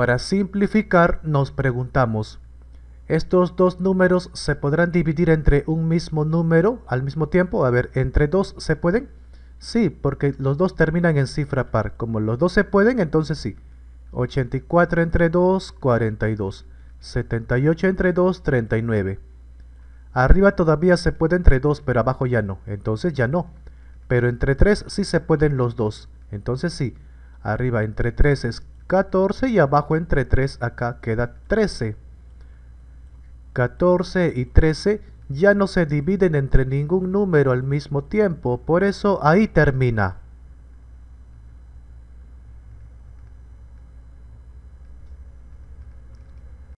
Para simplificar, nos preguntamos, ¿estos dos números se podrán dividir entre un mismo número al mismo tiempo? A ver, ¿entre dos se pueden? Sí, porque los dos terminan en cifra par. Como los dos se pueden, entonces sí. 84 entre 2, 42. 78 entre 2, 39. Arriba todavía se puede entre 2, pero abajo ya no. Entonces ya no. Pero entre 3 sí se pueden los dos. Entonces sí. Arriba entre 3 es 14 y abajo entre 3 acá queda 13. 14 y 13 ya no se dividen entre ningún número al mismo tiempo, por eso ahí termina.